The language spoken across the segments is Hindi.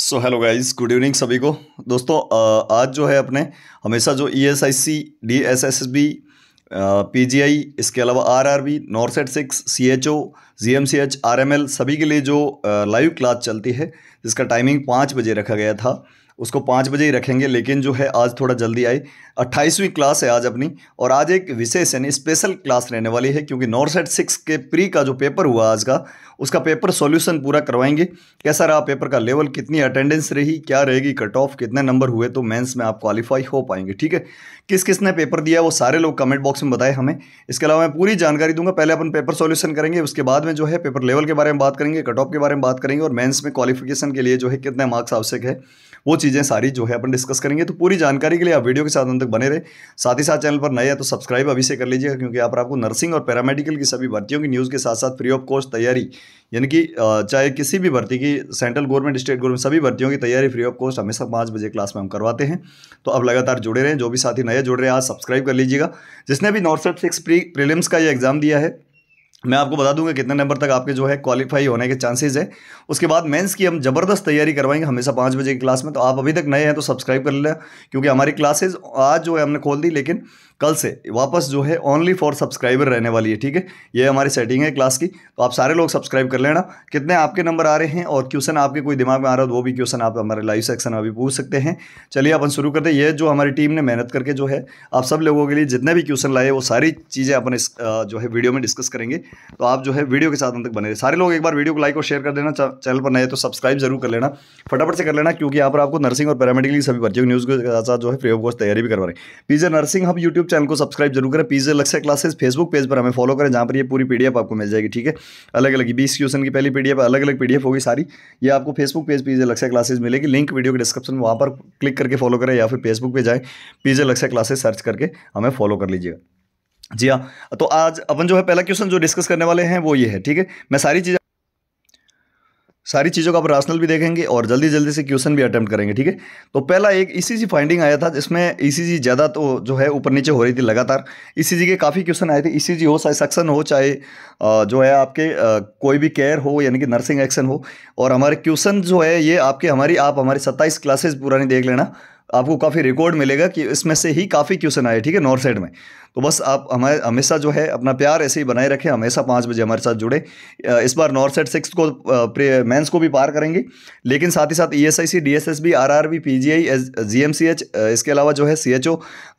सो हेलो गाइस गुड इवनिंग सभी को दोस्तों आज जो है अपने हमेशा जो E S I C D S S B P G I इसके अलावा R R B NORCET six C H O G M C H R M L सभी के लिए जो लाइव क्लास चलती है जिसका टाइमिंग पाँच बजे रखा गया था उसको पाँच बजे ही रखेंगे लेकिन जो है आज थोड़ा जल्दी आई अट्ठाईसवीं क्लास है आज अपनी और आज एक विशेष यानी स्पेशल क्लास रहने वाली है क्योंकि नॉर्थ सेट सिक्स के प्री का जो पेपर हुआ आज का उसका पेपर सॉल्यूशन पूरा करवाएंगे कैसा रहा पेपर का लेवल कितनी अटेंडेंस रही क्या रहेगी कट ऑफ कितने नंबर हुए तो मेन्स में आप क्वालिफाई हो पाएंगे ठीक है किस किसने पेपर दिया वो सारे लोग कमेंट बॉक्स में बताए हमें इसके अलावा मैं पूरी जानकारी दूंगा पहले अपन पेपर सोल्यूशन करेंगे उसके बाद में जो है पेपर लेवल के बारे में बात करेंगे कट ऑफ के बारे में बात करेंगे और मेन्स में क्वालिफिकेशन के लिए जो है कितने मार्क्स आवश्यक है वो चीज़ें सारी जो है अपन डिस्कस करेंगे तो पूरी जानकारी के लिए आप वीडियो के साथ अंत तक बने रहे साथ ही साथ चैनल पर नए हैं तो सब्सक्राइब अभी से कर लीजिएगा क्योंकि आप आपको नर्सिंग और पैरामेडिकल की सभी भर्तियों की न्यूज़ के साथ साथ फ्री ऑफ कॉस्ट तैयारी यानी कि चाहे किसी भी भर्ती की सेंट्रल गवर्नमेंट स्टेट गवर्नमेंट सभी भर्तियों की तैयारी फ्री ऑफ कॉस्ट हमेशा पाँच बजे क्लास में हम करवाते हैं तो अब लगातार जुड़े रहें जो भी साथी नए जुड़ रहे हैं आज सब्सक्राइब कर लीजिएगा जिसने भी NORCET six pre prelims का ये एग्ज़ाम दिया है मैं आपको बता दूंगा कितने नंबर तक आपके जो है क्वालिफाई होने के चांसेस है उसके बाद मेंस की हम ज़बरदस्त तैयारी करवाएंगे हमेशा पाँच बजे की क्लास में तो आप अभी तक नए हैं तो सब्सक्राइब कर लेना क्योंकि हमारी क्लासेज आज जो है हमने खोल दी लेकिन कल से वापस जो है ओनली फॉर सब्सक्राइबर रहने वाली है ठीक है ये हमारी सेटिंग है क्लास की तो आप सारे लोग सब्सक्राइब कर लेना कितने आपके नंबर आ रहे हैं और क्वेश्चन आपके कोई दिमाग में आ रहा हो तो वो भी क्वेश्चन आप हमारे लाइव सेक्शन में अभी पूछ सकते हैं चलिए अपन शुरू करते हैं ये जो हमारी टीम ने मेहनत करके जो है आप सब लोगों के लिए जितने भी क्वेश्चन लाए वो सारी चीज़ें अपन इस जो है वीडियो में डिस्कस करेंगे तो आप जो है वीडियो के साथ अंत तक बने रहे सारे लोग एक बार वीडियो को लाइक और शेयर कर देना चैनल पर नए तो सब्सक्राइब जरूर कर लेना फटाफट से कर लेना क्योंकि यहाँ पर आपको नर्सिंग और पैरामेडिकल की सभी भर्तियों न्यूज़ के साथ साथ जो है फ्री ऑफ कॉस्ट तैयारी भी करवा रहे हैं पीजे नर्सिंग हम यूट्यूब चैनल को सब्सक्राइब जरूर करें पीजे लक्ष्य क्लासेस फेसबुक पेज पर हमें फॉलो करें जहाँ पर यह पूरी पी आपको मिल जाएगी ठीक है अलग अलग बीस क्वेश्चन की पहली पीडीएफ अलग अलग पीडीएफ होगी सारी ये आपको फेसबुक पेज पीजे लक्ष्य क्लासेस मिलेगी लिंक वीडियो के डिस्क्रिप्शन में वहाँ पर क्लिक करके फॉलो करें या फिर फेसबुक पर जाए पीजे लक्ष्य क्लासेस सर्च करके हमें फॉलो कर लीजिएगा जी हाँ तो आज अपन जो है पहला क्वेश्चन जो डिस्कस करने वाले हैं वो ये है ठीक है मैं सारी चीज़ें सारी चीज़ों का आप राशनल भी देखेंगे और जल्दी जल्दी से क्वेश्चन भी अटैम्प्ट करेंगे ठीक है तो पहला एक ईसीजी फाइंडिंग आया था जिसमें ईसीजी ज़्यादा तो जो है ऊपर नीचे हो रही थी लगातार ईसीजी के काफ़ी क्वेश्चन आए थे ईसीजी हो चाहे सक्सन हो चाहे जो है आपके कोई भी केयर हो यानी कि नर्सिंग एक्शन हो और हमारे क्वेश्चन जो है ये आपके हमारी आप हमारी सत्ताईस क्लासेज पुरानी देख लेना आपको काफ़ी रिकॉर्ड मिलेगा कि इसमें से ही काफ़ी क्वेश्चन आए ठीक है नॉर्थ साइड में तो बस आप हमें हमेशा जो है अपना प्यार ऐसे ही बनाए रखें हमेशा पाँच बजे हमारे साथ जुड़े इस बार नॉर्थ साइड सिक्स को मेंस को भी पार करेंगे लेकिन साथ ही साथ E S I C D S S B R R B P G I G M C H इसके अलावा जो है सी एच ओ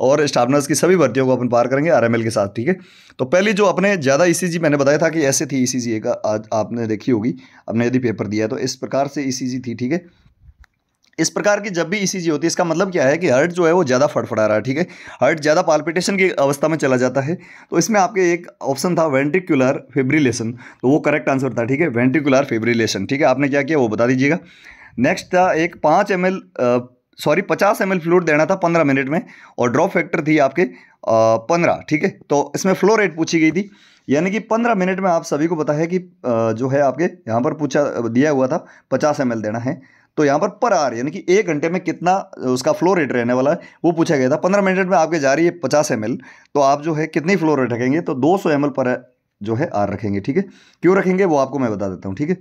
और स्टाफ नर्स की सभी भर्तियों को अपन पार करेंगे आर एम एल के साथ ठीक है तो पहले जो अपने ज़्यादा ई e सी जी मैंने बताया था कि ऐसे थी ई सी का आज आपने देखी होगी आपने यदि पेपर दिया तो इस प्रकार से ई सी जी थी ठीक है इस प्रकार की जब भी चीज़ होती है इसका मतलब क्या है कि हर्ट जो है वो ज़्यादा फड़फड़ा रहा है ठीक है हर्ट ज़्यादा पाल्पिटेशन की अवस्था में चला जाता है तो इसमें आपके एक ऑप्शन था वेंट्रिकुलर फेब्रिलेशन तो वो करेक्ट आंसर था ठीक है वेंट्रिकुलर फेब्रिलेशन ठीक है आपने क्या किया वो बता दीजिएगा नेक्स्ट था एक पाँच एम सॉरी पचास एम एल फ्लूड देना था पंद्रह मिनट में और ड्रॉप फैक्टर थी आपके पंद्रह ठीक है तो इसमें फ्लो रेट पूछी गई थी यानी कि पंद्रह मिनट में आप सभी को पता है कि जो है आपके यहाँ पर पूछा दिया हुआ था पचास एम देना है तो यहाँ पर पर आर यानी कि एक घंटे में कितना उसका फ्लो रेट रहने वाला है वो पूछा गया था पंद्रह मिनट में आपके जा रही है पचास एम तो आप जो है कितनी फ्लो रेट रखेंगे तो दो सौ पर जो है आर रखेंगे ठीक है क्यों रखेंगे वो आपको मैं बता देता हूँ ठीक है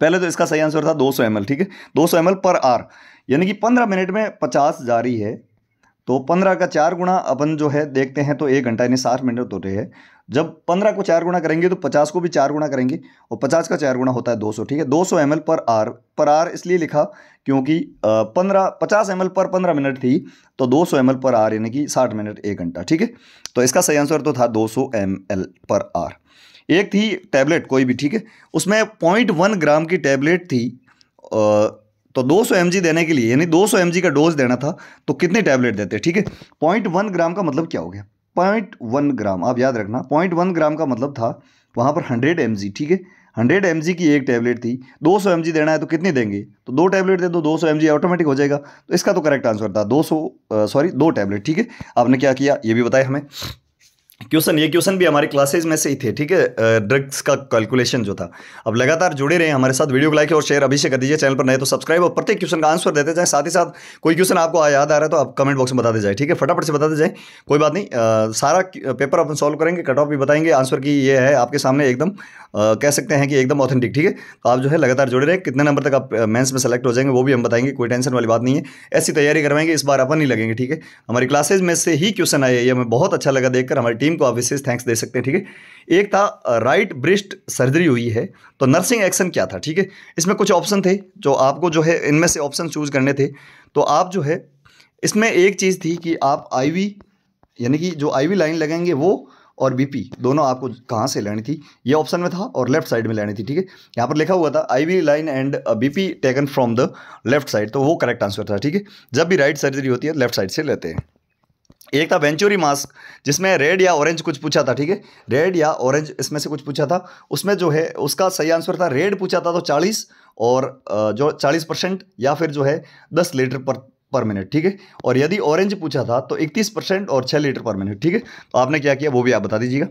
पहले तो इसका सही आंसर था 200 सौ ठीक है 200 सौ पर आर यानी कि 15 मिनट में 50 जा रही है तो 15 का चार गुणा अपन जो है देखते हैं तो एक घंटा यानी साठ मिनट होते हैं जब पंद्रह को चार गुणा करेंगे तो पचास को भी चार गुणा करेंगे और पचास का चार गुणा होता है दो सौ ठीक है दो सौ एम पर आर पर आर इसलिए लिखा क्योंकि पंद्रह पचास एम पर पंद्रह मिनट थी तो दो सौ एम पर आर यानी कि साठ मिनट एक घंटा ठीक है तो इसका सही आंसर तो था दो सौ एम पर आर एक थी टैबलेट कोई भी ठीक है उसमें पॉइंट वन ग्राम की टैबलेट थी तो 200 सौ देने के लिए यानी 200 सौ का डोज देना था तो कितने टैबलेट देते ठीक है पॉइंट वन ग्राम का मतलब क्या हो गया पॉइंट वन ग्राम आप याद रखना पॉइंट वन ग्राम का मतलब था वहाँ पर हंड्रेड एम ठीक है हंड्रेड एम की एक टैबलेट थी दो सौ एम देना है तो कितनी देंगे तो दो टैबलेट दे दो दो सौ एम ऑटोमेटिक हो जाएगा तो इसका तो करेक्ट आंसर था दो सौ सॉरी दो टैबलेट ठीक है आपने क्या किया ये भी बताया हमें क्वेश्चन ये क्वेश्चन भी हमारे क्लासेज में से ही थे ठीक है ड्रग्स का कैलकुलेशन जो था अब लगातार जुड़े रहे हमारे साथ वीडियो को लाइक और शेयर अभी से कर दीजिए चैनल पर नए तो सब्सक्राइब और प्रत्येक क्वेश्चन का आंसर देते जाए साथ ही साथ कोई क्वेश्चन आपको याद आ रहा है तो आप कमेंट बॉक्स में बता दे जाए ठीक है फटाफट से बता दे जाए कोई बात नहीं आ, सारा पेपर अपन सॉल्व करेंगे कट ऑफ भी बताएंगे आंसर की ये है आपके सामने एकदम कह सकते हैं कि एकदम ऑथेंटिक ठीक है तो आप जो है लगातार जुड़े रहे कितने नंबर तक आप मेन्स में सेलेक्ट हो जाएंगे वो भी हम बताएंगे कोई टेंशन वाली बात नहीं है ऐसी तैयारी करवाएंगे इस बार अपन नहीं लगेंगे ठीक है हमारी क्लासेज में से ही क्वेश्चन आए ये हमें बहुत अच्छा लगा देखकर हमारी टीम टीम को आप विशेष थैंक्स दे सकते हैं ठीक है एक था राइट ब्रिस्ट सर्जरी हुई है तो नर्सिंग एक्शन क्या था ठीक है इसमें कुछ ऑप्शन थे जो आपको जो है इनमें से ऑप्शन चूज करने थे तो आप जो है इसमें एक चीज़ थी कि आप आईवी यानी कि जो आईवी लाइन लगाएंगे वो और बीपी दोनों आपको कहाँ से लेनी थी ये ऑप्शन में था और लेफ्ट साइड में लेनी थी ठीक है यहाँ पर लिखा हुआ था IV line and BP taken from the left side तो वो करेक्ट आंसर था ठीक है जब भी राइट सर्जरी होती है लेफ्ट साइड से लेते हैं एक था वेंचुरी मास्क जिसमें रेड या ऑरेंज कुछ पूछा था ठीक है रेड या ऑरेंज इसमें से कुछ पूछा था उसमें जो है उसका सही आंसर था रेड पूछा था तो चालीस और जो चालीस परसेंट या फिर जो है दस लीटर पर पर मिनट ठीक है और यदि ऑरेंज पूछा था तो इकतीस परसेंट और छः लीटर पर मिनट ठीक है तो आपने क्या किया वो भी आप बता दीजिएगा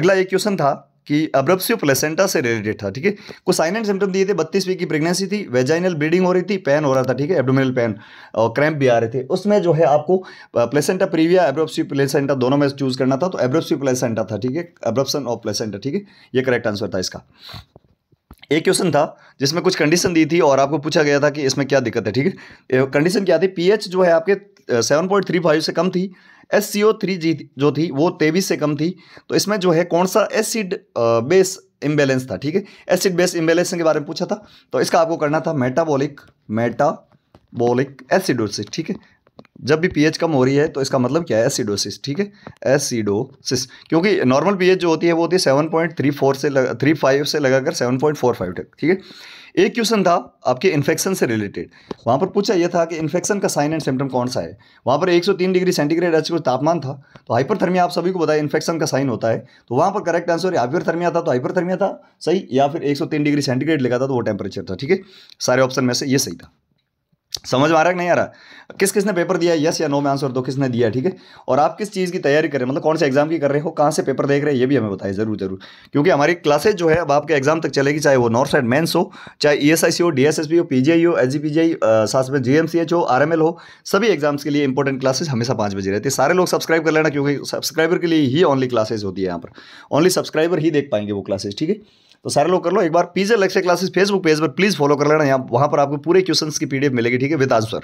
अगला एक क्वेश्चन था कि अब्रप्सिव प्लेसेंटा से रिलेटेड था ठीक है कुछ साइन एंड सिम्टम दिए थे बत्तीस वीक की प्रेगनेंसी थी वेजाइनल ब्लीडिंग हो रही थी पेन हो रहा था ठीक है एब्डोमिनल पेन और क्रैम्प भी आ रहे थे उसमें जो है आपको प्लेसेंटा प्रीविया एब्रप्सिव प्लेसेंटा दोनों में चूज करना था तो एब्रप्सिव प्लेसेंटा था ठीक है अब्रप्सन ऑफ प्लेसेंटा ठीक है ये करेक्ट आंसर था इसका एक क्वेश्चन था जिसमें कुछ कंडीशन दी थी और आपको पूछा गया था कि इसमें क्या दिक्कत है ठीक है कंडीशन क्या थी पीएच जो है आपके सेवन पॉइंट थ्री फाइव से कम थी S C O three G जो थी वो तेईस से कम थी तो इसमें जो है कौन सा एसिड बेस इम्बेलेंस था ठीक है एसिड बेस इम्बेलेंस के बारे में पूछा था तो इसका आपको करना था मेटाबोलिक मेटाबोलिक एसिडोसिस ठीक है जब भी पीएच कम हो रही है तो इसका मतलब क्या है एसिडोसिस ठीक है एसिडोसिस क्योंकि नॉर्मल पीएच जो होती है वो होती है सेवन पॉइंट थ्री फोर से लगा थ्री फाइव से लगाकर सेवन पॉइंट फोर फाइव तक ठीक है एक क्वेश्चन था आपके इन्फेक्शन से रिलेटेड वहाँ पर पूछा यह था कि इन्फेक्शन का साइन एंड सिम्टम कौन सा है वहाँ पर एक डिग्री सेंटीग्रेड एच तापमान था तो हाइपरथर्मिया आप सभी को बताया इन्फेक्शन का साइन होता है तो वहाँ पर करेक्ट आंसर हाइपरथर्मिया था तो हाइपरथर्मिया था सही या फिर एक डिग्री सेंटीग्रेड लगा था तो वो टेम्परेचर था ठीक है सारे ऑप्शन में से ये सही था समझ में आ रहा है कि नहीं आ रहा किस किसने पेपर दिया यस या नो में आंसर दो किसने दिया ठीक है और आप किस चीज़ की तैयारी कर रहे हैं मतलब कौन से एग्जाम की कर रहे हो कहाँ से पेपर देख रहे हैं ये भी हमें बताएं जरूर जरूर क्योंकि हमारी क्लासेज जो है अब आपके एग्जाम तक चलेगी चाहे वो नॉर्थ साइड मेन्स हो चाहे ई एस आई सी हो डी एस एस बी हो पी जी आई हो S G P G I साथ में जी एम सी एच हो आर एम एल हो सभी एग्जाम्स के लिए इंपॉर्टेंट क्लासेज हमेशा पाँच बजे रहती है सारे लोग सब्सक्राइब कर लेना क्योंकि सब्सक्राइबर के लिए ही ओनली क्लासेज होती है यहाँ पर ओनली सब्सक्राइबर ही देख पाएंगे वो क्लासेज ठीक है तो सारे लोग कर लो एक बार PJ lecture classes Facebook page पर प्लीज़ फॉलो कर लेना यहाँ वहाँ पर आपको पूरे क्वेश्चन की पी मिलेगी ठीक है विद आंसर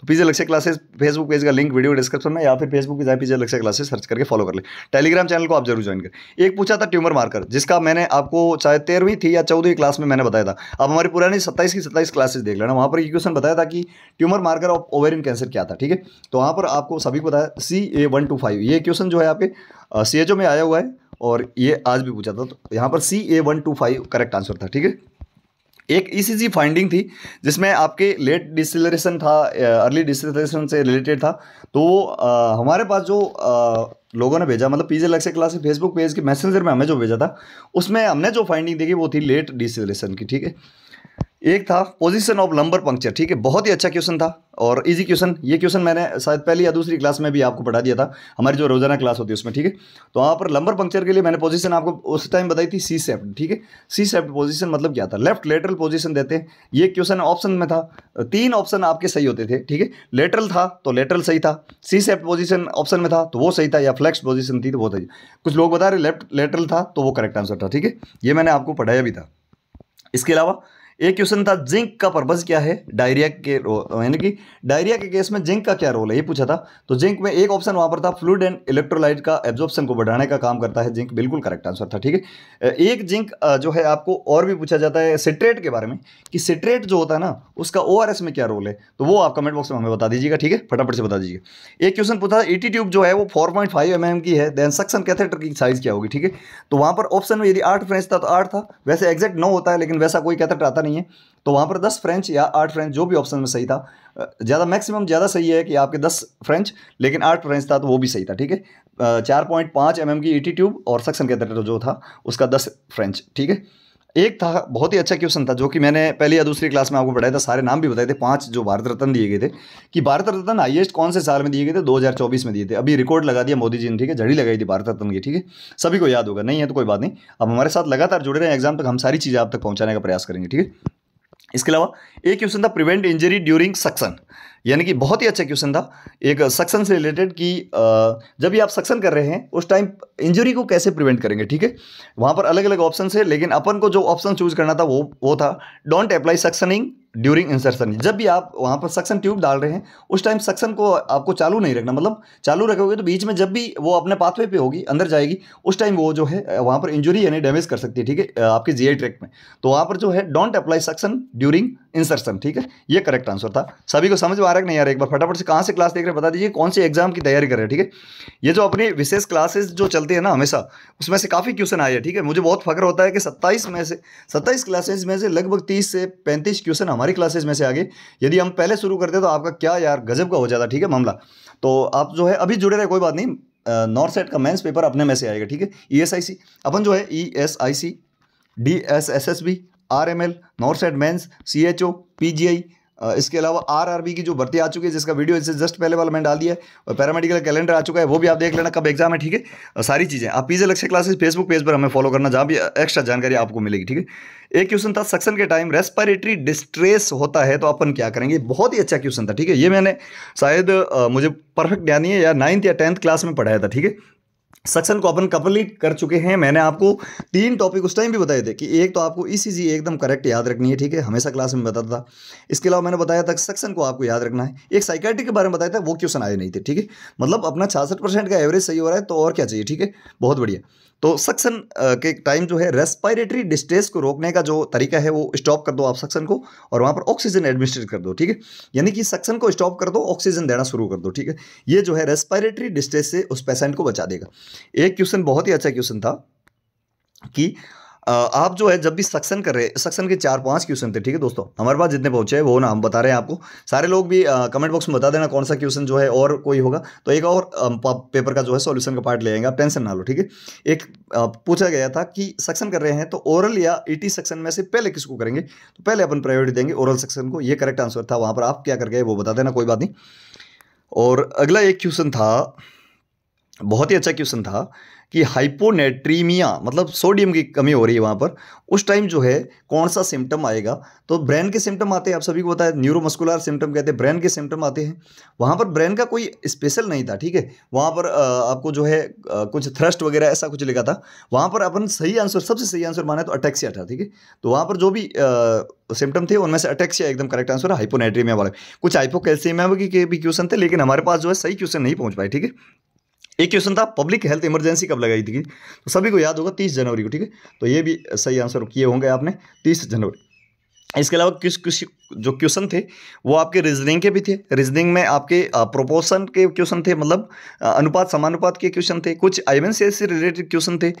तो PJ lecture classes Facebook page का लिंक वीडियो डिस्क्रिप्शन में या फिर फेसबुक जाए पीजे लेक्चर क्लासेस सर्च करके फॉलो कर ले टेलीग्राम चैनल को आप जरूर ज्वाइन करें एक पूछा था ट्यूमर मार्कर जिसका मैंने आपको चाहे तेरहवीं थी या चौदहवीं क्लास में मैंने बताया था अब हमारी पुरानी सत्ताईस की सत्ताईस क्लासेस देख लेना वहाँ पर ये क्वेश्चन बताया था कि tumour marker of over cancer क्या था ठीक है तो वहाँ पर आपको सभी को बताया C A one two five ये क्वेश्चन जो है आपके सी एच ओ में आया हुआ है और ये आज भी पूछा था तो यहाँ पर C A one two five correct answer था ठीक है एक ईसीजी e फाइंडिंग थी जिसमें आपके लेट डिसलरेशन था अर्ली डिसलरेशन से रिलेटेड था तो आ, हमारे पास जो आ, लोगों ने भेजा मतलब पीजे लक्ष्य क्लास के फेसबुक पेज के मैसेंजर में हमें जो भेजा था उसमें हमने जो फाइंडिंग देखी वो थी लेट डिसलरेशन की ठीक है एक था पोजीशन ऑफ लंबर पंक्चर ठीक है बहुत ही अच्छा क्वेश्चन था और इजी क्वेश्चन ये क्वेश्चन मैंने शायद पहली या दूसरी क्लास में भी आपको पढ़ा दिया था हमारी जो रोजाना क्लास होती है उसमें ठीक है तो वहाँ पर लंबर पंक्चर के लिए मैंने पोजीशन आपको उस टाइम बताई थी सी सेफ्ट ठीक है सी सेफ्ट पोजिशन मतलब क्या था लेफ्ट लेटरल पोजिशन देते हैं ये क्वेश्चन ऑप्शन में था तीन ऑप्शन आपके सही होते थे ठीक है लेटरल था तो लेटरल सही था सी सेफ्ट पोजिशन ऑप्शन में था तो वो सही था या फ्लैक्स पोजिशन थी तो वो सही कुछ लोग बता रहे लेफ्ट लेटरल था तो वो करेक्ट आंसर था ठीक है ये मैंने आपको पढ़ाया भी था इसके अलावा एक क्वेश्चन था जिंक का पर्पज़ क्या है डायरिया के यानी कि डायरिया के केस में जिंक का क्या रोल है ये पूछा था तो जिंक में एक ऑप्शन वहां पर था फ्लूड एंड इलेक्ट्रोलाइट का एब्जॉर्प्शन को बढ़ाने का काम करता है जिंक बिल्कुल करेक्ट आंसर था ठीक है एक जिंक जो है आपको और भी पूछा जाता है सिट्रेट के बारे में कि सिट्रेट जो होता है ना उसका ओ में क्या रोल है तो वो आप कमेंट बॉक्स में हमें बता दीजिएगा ठीक है फटाफट से बता दीजिए एक क्वेश्चन पूछा था ईटी e ट्यूब जो है वो फोर पॉइंट की है देन सक्सन कैथेटर की साइज़ क्या होगी ठीक है तो वहां पर ऑप्शन में यदि आठ फ्रेंच था तो आठ था वैसे एग्जैक्ट नौ होता है लेकिन वैसा कोई कैथेटर आता नहीं है तो वहाँ पर दस फ्रेंच या आठ फ्रेंच जो भी ऑप्शन में सही था ज़्यादा मैक्सिमम ज़्यादा सही है कि आपके दस फ्रेंच लेकिन आठ फ्रेंच था तो वो भी सही था ठीक है चार पॉइंट पाँच एम की ई e ट्यूब और सक्सन अंदर जो था उसका दस फ्रेंच ठीक है एक था बहुत ही अच्छा क्वेश्चन था जो कि मैंने पहली या दूसरी क्लास में आपको पढ़ाया था सारे नाम भी बताए थे पांच जो भारत रत्न दिए गए थे कि भारत रत्न हाईएस्ट कौन से साल में दिए गए थे 2024 में दिए थे अभी रिकॉर्ड लगा दिया मोदी जी ने ठीक है झड़ी लगाई थी भारत रत्न की ठीक है सभी को याद होगा नहीं है तो कोई बात नहीं अब हमारे साथ लगातार जुड़े रहे एग्जाम तक हम सारी चीज़ें आप तक पहुँचाने का प्रयास करेंगे ठीक है इसके अलावा एक क्वेश्चन था प्रिवेंट इंजरी ड्यूरिंग सक्सन यानी कि बहुत ही अच्छा क्वेश्चन था एक सक्सन से रिलेटेड कि जब भी आप सक्सन कर रहे हैं उस टाइम इंजरी को कैसे प्रिवेंट करेंगे ठीक है वहाँ पर अलग अलग ऑप्शन है लेकिन अपन को जो ऑप्शन चूज करना था वो वो था don't apply suctioning during insertion जब भी आप वहाँ पर सक्सन ट्यूब डाल रहे हैं उस टाइम सक्सन को आपको चालू नहीं रखना मतलब चालू रखोगे तो बीच में जब भी वो अपने पाथवे पे होगी अंदर जाएगी उस टाइम वो जो है वहाँ पर इंजुरी यानी डैमेज कर सकती है ठीक है आपके जी आई ट्रैक में तो वहाँ पर जो है don't apply suction during insertion ठीक है ये करेक्ट आंसर था सभी को समझ में आ रहा नहीं यार एक बार फटाफट से कहाँ से क्लास देख रहे हैं बता दीजिए कौन से एग्जाम की तैयारी कर रहे हैं ठीक है थीके? ये जो अपने विशेष क्लासेस जो चलते हैं ना हमेशा उसमें से काफ़ी क्वेश्चन आए हैं ठीक है मुझे बहुत फक्र होता है कि सत्ताईस में से सत्ताईस क्लासेज में से लगभग तीस से पैंतीस क्वेश्चन हमारी क्लासेज में से आ गए यदि हम पहले शुरू करते तो आपका क्या यार गजब का हो जाता ठीक है मामला तो आप जो है अभी जुड़े रहे कोई बात नहीं नॉर्थ साइड का मेन्स पेपर अपने में से आएगा ठीक है ई e अपन जो है E S I C D S S S B R M L NORCET mains C H O P G I इसके अलावा आरआरबी की जो भर्ती आ चुकी है जिसका वीडियो इससे जस्ट पहले वाला मैं डाल दिया है और पैरामेडिकल कैलेंडर आ चुका है वो भी आप देख लेना कब एग्जाम है ठीक है सारी चीज़ें आप पीजे लक्ष्य क्लासेस फेसबुक पेज पर हमें फॉलो करना जहाँ भी एक्स्ट्रा जानकारी आपको मिलेगी ठीक है एक क्वेश्चन था सक्सन के टाइम रेस्पायरेटरी डिस्ट्रेस होता है तो अपन क्या करेंगे बहुत ही अच्छा क्वेश्चन था ठीक है ये मैंने शायद मुझे परफेक्ट ध्यान नहीं है या नाइन्थ या टेंथ क्लास में पढ़ाया था ठीक है सक्शन को अपन कंप्लीट कर चुके हैं मैंने आपको तीन टॉपिक उस टाइम भी बताए थे कि एक तो आपको इसी e चीज़ एकदम करेक्ट याद रखनी है ठीक है हमेशा क्लास में बताता था इसके अलावा मैंने बताया था सक्शन को आपको याद रखना है एक साइकेट्री के बारे में बताया था वो क्वेश्चन आए नहीं थे ठीक है मतलब अपना छासठ परसेंट का एवरेज सही हो रहा है तो और क्या चाहिए ठीक है बहुत बढ़िया तो सक्सन के टाइम जो है रेस्पायरेटरी डिस्ट्रेस को रोकने का जो तरीका है वो स्टॉप कर दो आप सक्सन को और वहाँ पर ऑक्सीजन एडमिनिस्ट्रेट कर दो ठीक है यानी कि सक्सन को स्टॉप कर दो ऑक्सीजन देना शुरू कर दो ठीक है ये जो है रेस्पायरेटरी डिस्ट्रेस से उस पेशेंट को बचा देगा एक क्वेश्चन बहुत ही अच्छा क्वेश्चन था कि आप जो है जब भी सक्सन कर रहे सक्सन के चार पांच क्वेश्चन थे ठीक है दोस्तों हमारे पास जितने पहुंचे हैं वो ना हम बता रहे हैं आपको सारे लोग भी कमेंट बॉक्स में बता देना कौन सा क्वेश्चन जो है और कोई होगा तो एक और पेपर का जो है सॉल्यूशन का पार्ट ले आएंगे आप टेंशन ना लो ठीक है एक पूछा गया था कि सक्सन कर रहे हैं तो ओरल या ई सेक्शन में से पहले किसको करेंगे तो पहले अपन प्रायोरिटी देंगे ओरल सेक्शन को ये करेक्ट आंसर था वहाँ पर आप क्या कर गए वो बता देना कोई बात नहीं और अगला एक क्वेश्चन था बहुत ही अच्छा क्वेश्चन था कि हाइपोनेट्रीमिया मतलब सोडियम की कमी हो रही है वहाँ पर उस टाइम जो है कौन सा सिम्टम आएगा तो ब्रेन के सिम्टम आते हैं आप सभी को बताया न्यूरोमस्कुलर सिम्टम कहते हैं ब्रेन के सिम्टम आते हैं वहाँ पर ब्रेन का कोई स्पेशल नहीं था ठीक है वहाँ पर आपको जो है कुछ थ्रस्ट वगैरह ऐसा कुछ लिखा था वहाँ पर अपन सही आंसर सबसे सही आंसर माना तो अटैक्सिया था ठीक है तो वहाँ पर जो भी सिम्टम थे उनमें से अटैक्सिया एकदम करेक्ट आंसर है हाइपोनेट्रीमिया वाला कुछ हाइपोकैल्सीमिया के भी क्वेश्चन थे लेकिन हमारे पास जो है सही क्वेश्चन नहीं पहुँच पाए ठीक है एक क्वेश्चन था पब्लिक हेल्थ इमरजेंसी कब लगाई थी तो सभी को याद होगा तीस जनवरी को ठीक है तो ये भी सही आंसर किए होंगे आपने तीस जनवरी इसके अलावा किस किस जो क्वेश्चन थे वो आपके रीजनिंग के भी थे रीजनिंग में आपके प्रोपोर्शन के क्वेश्चन थे मतलब अनुपात समानुपात के क्वेश्चन थे कुछ आईवन से रिलेटेड क्वेश्चन थे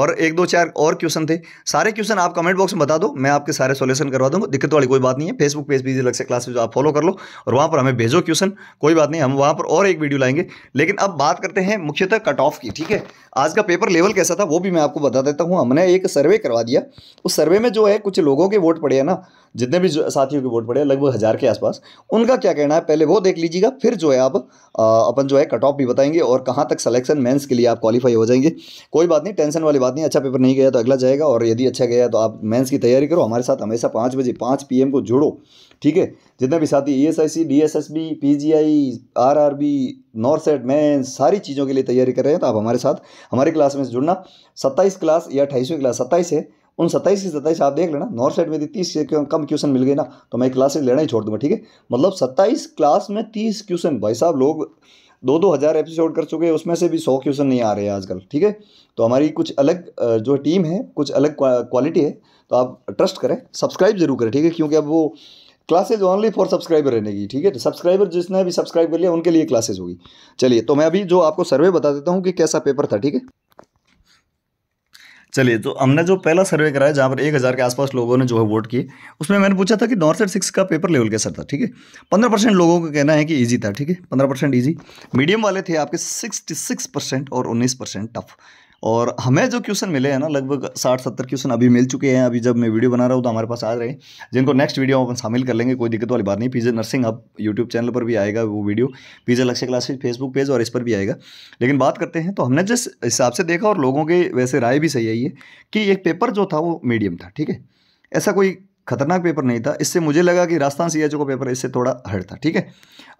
और एक दो चार और क्वेश्चन थे सारे क्वेश्चन आप कमेंट बॉक्स में बता दो मैं आपके सारे सोल्यूशन करवा दूँगा दिक्कत वाली कोई बात नहीं है फेसबुक पेज भी अलग से क्लासेज आप फॉलो कर लो और वहाँ पर हमें भेजो क्वेश्चन कोई बात नहीं हम वहाँ पर और एक वीडियो लाएंगे लेकिन अब बात करते हैं मुख्यतः कट ऑफ की ठीक है आज का पेपर लेवल कैसा था वो भी मैं आपको बता देता हूँ हमने एक सर्वे करवा दिया उस सर्वे में जो है कुछ लोगों के वोट पड़े हैं ना जितने भी साथियों के वोट पड़े लगभग हज़ार के आसपास उनका क्या कहना है पहले वो देख लीजिएगा फिर जो है आप अपन जो है कट ऑफ भी बताएंगे और कहाँ तक सलेक्शन मेंस के लिए आप क्वालिफाई हो जाएंगे कोई बात नहीं टेंशन वाली बात नहीं अच्छा पेपर नहीं गया तो अगला जाएगा और यदि अच्छा गया तो आप मेंस की तैयारी करो हमारे साथ हमेशा पाँच बजे पाँच पी को जुड़ो ठीक है जितने भी साथी E S I C D S S B P G I R R B NORCET मैं सारी चीज़ों के लिए तैयारी कर रहे हैं तो आप हमारे साथ हमारी क्लास में जुड़ना सत्ताईस क्लास या अठाईसवीं क्लास सत्ताईस है उन सत्ताईस से सत्ताईस आप देख लेना नॉर्थ साइड में यदि तीस से कम क्वेश्चन मिल गए ना तो मैं क्लासेस लेना ही छोड़ दूंगा ठीक है मतलब सत्ताईस क्लास में तीस क्वेश्चन भाई साहब लोग दो दो हज़ार एपिसोड कर चुके हैं उसमें से भी सौ क्वेश्चन नहीं आ रहे हैं आजकल ठीक है तो हमारी कुछ अलग जो टीम है कुछ अलग क्वालिटी है तो आप ट्रस्ट करें सब्सक्राइब जरूर करें ठीक है क्योंकि अब वो क्लासेज ओनली फॉर सब्सक्राइबर रहने की ठीक है तो सब्सक्राइबर जिसने भी सब्सक्राइब कर लिया उनके लिए क्लासेज होगी चलिए तो मैं अभी जो आपको सर्वे बता देता हूँ कि कैसा पेपर था ठीक है चलिए तो हमने जो पहला सर्वे कराया जहाँ पर एक हज़ार के आसपास लोगों ने जो है वोट किए उसमें मैंने पूछा था कि नॉर्थ सेट सिक्स का पेपर लेवल कैसा था ठीक है पंद्रह परसेंट लोगों का कहना है कि ईजी था ठीक है पंद्रह परसेंट ईजी मीडियम वाले थे आपके सिक्सटी सिक्स परसेंट और उन्नीस परसेंट टफ और हमें जो क्वेश्चन मिले हैं ना लगभग साठ सत्तर क्वेश्चन अभी मिल चुके हैं अभी जब मैं वीडियो बना रहा हूँ तो हमारे पास आ रहे हैं जिनको नेक्स्ट वीडियो अपन शामिल कर लेंगे कोई दिक्कत वाली बात नहीं पीजे नर्सिंग अब यूट्यूब चैनल पर भी आएगा वो वीडियो पीजे लक्ष्य क्लासेज फेसबुक पेज और इस पर भी आएगा लेकिन बात करते हैं तो हमने जिस हिसाब से देखा और लोगों के वैसे राय भी सही आई है कि एक पेपर जो था वो मीडियम था ठीक है ऐसा कोई खतरनाक पेपर नहीं था इससे मुझे लगा कि राजस्थान सी का पेपर इससे थोड़ा हट था ठीक है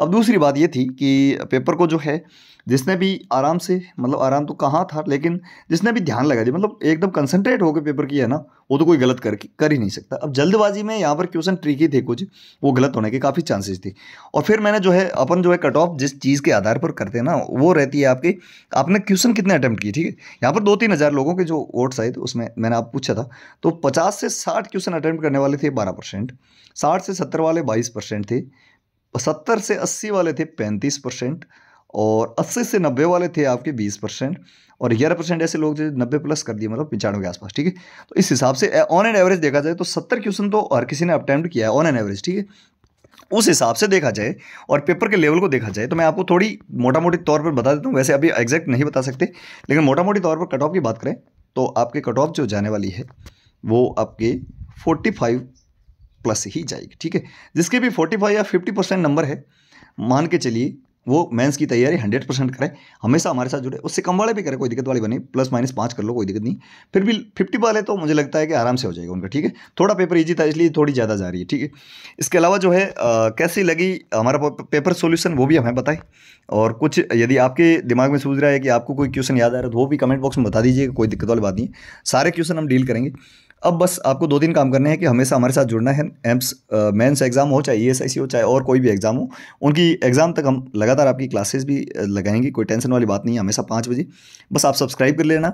अब दूसरी बात ये थी कि पेपर को जो है जिसने भी आराम से मतलब आराम तो कहाँ था लेकिन जिसने भी ध्यान लगा दिया मतलब एकदम कंसंट्रेट होकर पेपर किया है ना वो तो कोई गलत कर कर ही नहीं सकता अब जल्दबाजी में यहाँ पर क्वेश्चन ट्रिकी थे कुछ वो गलत होने के काफ़ी चांसेस थे और फिर मैंने जो है अपन जो है कट ऑफ जिस चीज़ के आधार पर करते हैं ना वो रहती है आपके आपने क्वेश्चन कितने अटैम्प्ट किए ठीक है यहाँ पर दो तीन हज़ार लोगों के जो वोट्स आए थे तो उसमें मैंने आप पूछा था तो पचास से साठ क्वेश्चन अटैम्प्ट करने वाले थे बारह परसेंट साठ से सत्तर वाले बाईस परसेंट थे सत्तर से अस्सी वाले थे पैंतीस परसेंट और 80 से 90 वाले थे आपके 20 परसेंट और 11 परसेंट ऐसे लोग थे नब्बे प्लस कर दिए मतलब पंचानवे के आसपास ठीक है तो इस हिसाब से ऑन एन एवरेज देखा जाए तो 70 क्वेश्चन तो हर किसी ने अटैम्प्ट किया है ऑन एंड एवरेज ठीक है उस हिसाब से देखा जाए और पेपर के लेवल को देखा जाए तो मैं आपको थोड़ी मोटा मोटी तौर पर बता देता हूँ वैसे अभी एग्जैक्ट नहीं बता सकते लेकिन मोटा मोटी तौर पर कट ऑफ की बात करें तो आपके कट ऑफ जो जाने वाली है वो आपके फोर्टी फाइव प्लस ही जाएगी ठीक है जिसके भी फोर्टी फाइव या फिफ्टी परसेंट नंबर है मान के चलिए वो मेंस की तैयारी हंड्रेड परसेंट करें हमेशा हमारे साथ जुड़े उससे कम वाले भी करें कोई दिक्कत वाली बनी प्लस माइनस पाँच कर लो कोई दिक्कत नहीं फिर भी फिफ्टी वाले तो मुझे लगता है कि आराम से हो जाएगा उनका ठीक है थोड़ा पेपर ईजी था इसलिए थोड़ी ज़्यादा जा रही है ठीक है इसके अलावा जो है कैसी लगी हमारा पेपर सोल्यूशन वो भी हमें बताएं और कुछ यदि आपके दिमाग में सूझ रहा है कि आपको कोई क्वेश्चन याद आ रहा है तो वो भी कमेंट बॉक्स में बता दीजिए कोई दिक्कत वाली बात नहीं सारे क्वेश्चन हम डील करेंगे अब बस आपको दो दिन काम करने हैं कि हमेशा हमारे साथ जुड़ना है एम्स मेंस एग्ज़ाम हो चाहे ई e हो चाहे और कोई भी एग्ज़ाम हो उनकी एग्ज़ाम तक हम लगातार आपकी क्लासेस भी लगाएंगे कोई टेंशन वाली बात नहीं है हमेशा पाँच बजे बस आप सब्सक्राइब कर लेना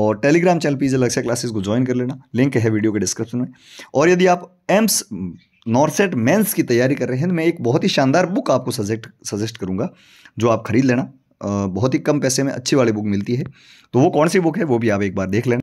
और टेलीग्राम चैनल पीजे लक्ष्य क्लासेस को ज्वाइन कर लेना लिंक है वीडियो के डिस्क्रिप्शन में और यदि आप एम्स नॉर्सेट मेंस की तैयारी कर रहे हैं तो मैं एक बहुत ही शानदार बुक आपको सजेक्ट सजेस्ट करूँगा जो आप खरीद लेना बहुत ही कम पैसे में अच्छी वाली बुक मिलती है तो वो कौन सी बुक है वो भी आप एक बार देख लेना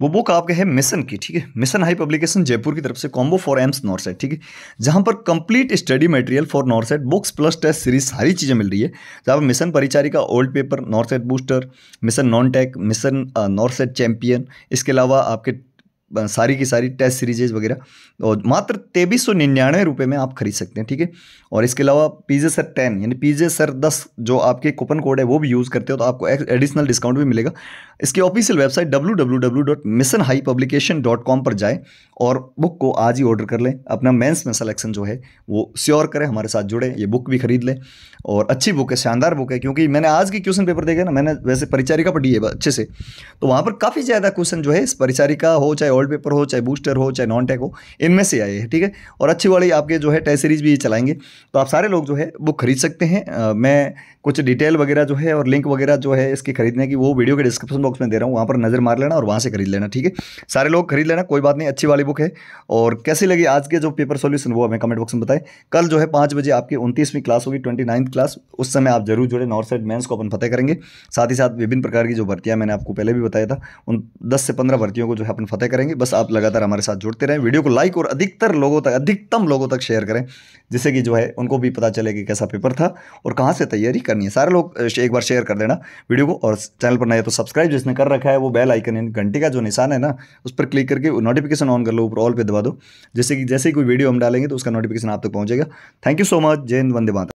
वो बुक आपके है मिशन की ठीक है मिशन हाई पब्लिकेशन जयपुर की तरफ से कॉम्बो फॉर एम्स नॉर्सेट ठीक है जहाँ पर complete study material for NORCET books plus test series सारी चीज़ें मिल रही है जहाँ पर mission Paricharika old paper NORCET booster mission non tech mission NORCET champion इसके अलावा आपके uh, सारी की सारी टेस्ट सीरीजेज वगैरह और मात्र तेईस सौ निन्यानवे रुपये में आप खरीद सकते हैं ठीक है और इसके अलावा पीजे सर टेन यानी पीजे सर दस जो आपके कूपन कोड है वो भी यूज़ करते हो तो आपको एडिशनल डिस्काउंट भी मिलेगा इसकी ऑफिशियल वेबसाइट डब्ल्यू पर जाए और बुक को आज ही ऑर्डर कर लें अपना मेंस में सिलेक्शन जो है वो श्योर करें हमारे साथ जुड़े ये बुक भी खरीद लें और अच्छी बुक है शानदार बुक है क्योंकि मैंने आज की क्वेश्चन पेपर देखे ना मैंने वैसे परिचारिका पढ़ी है अच्छे से तो वहाँ पर काफ़ी ज़्यादा क्वेश्चन जो है इस परिचारिका हो चाहे ओल्ड पेपर हो चाहे बूस्टर हो चाहे नॉन टैक हो इनमें से आए हैं ठीक है और अच्छी वाली आपके जो है टेस्ट सीरीज भी ये चलाएंगे तो आप सारे लोग जो है बुक खरीद सकते हैं मैं कुछ डिटेल वगैरह जो है और लिंक वगैरह जो है इसकी खरीदने की वो वीडियो के डिस्क्रिप्शन बॉक्स में दे रहा हूँ वहाँ पर नज़र मार लेना और वहाँ से खरीद लेना ठीक है सारे लोग खरीद लेना कोई बात नहीं अच्छी वाली बुक है और कैसी लगी आज के जो पेपर सोल्यूशन वो हमें कमेंट बॉक्स में बताएं कल जो है पाँच बजे आपकी उनतीसवीं क्लास होगी ट्वेंटी क्लास उस समय आप जरूर जुड़े नॉर्थ साइड मेन्स को अपन फतेह करेंगे साथ ही साथ विभिन्न प्रकार की जो भर्तियाँ मैंने आपको पहले भी बताया था उन दस से पंद्रह भर्तियों को जो है अपन फतेह करेंगे बस आप लगातार हमारे साथ जुड़ते रहें वीडियो को लाइक और अधिकतर लोगों तक अधिकतम लोगों तक शेयर करें जिससे कि जो है उनको भी पता चले कि कैसा पेपर था और कहाँ से तैयारी करनी है सारे लोग एक बार शेयर कर देना वीडियो को और चैनल पर नए तो सब्सक्राइब जिसने कर रखा है वो बेल आइकन यानी घंटी का जो निशान है ना उस पर क्लिक करके नोटिफिकेशन ऑन कर लो ऊपर ऑल पे दबा दो जैसे कि जैसे ही कोई वीडियो हम डालेंगे तो उसका नोटिफिकेशन आप तक पहुंचेगा थैंक यू सो मच जय हिंद वंदे माता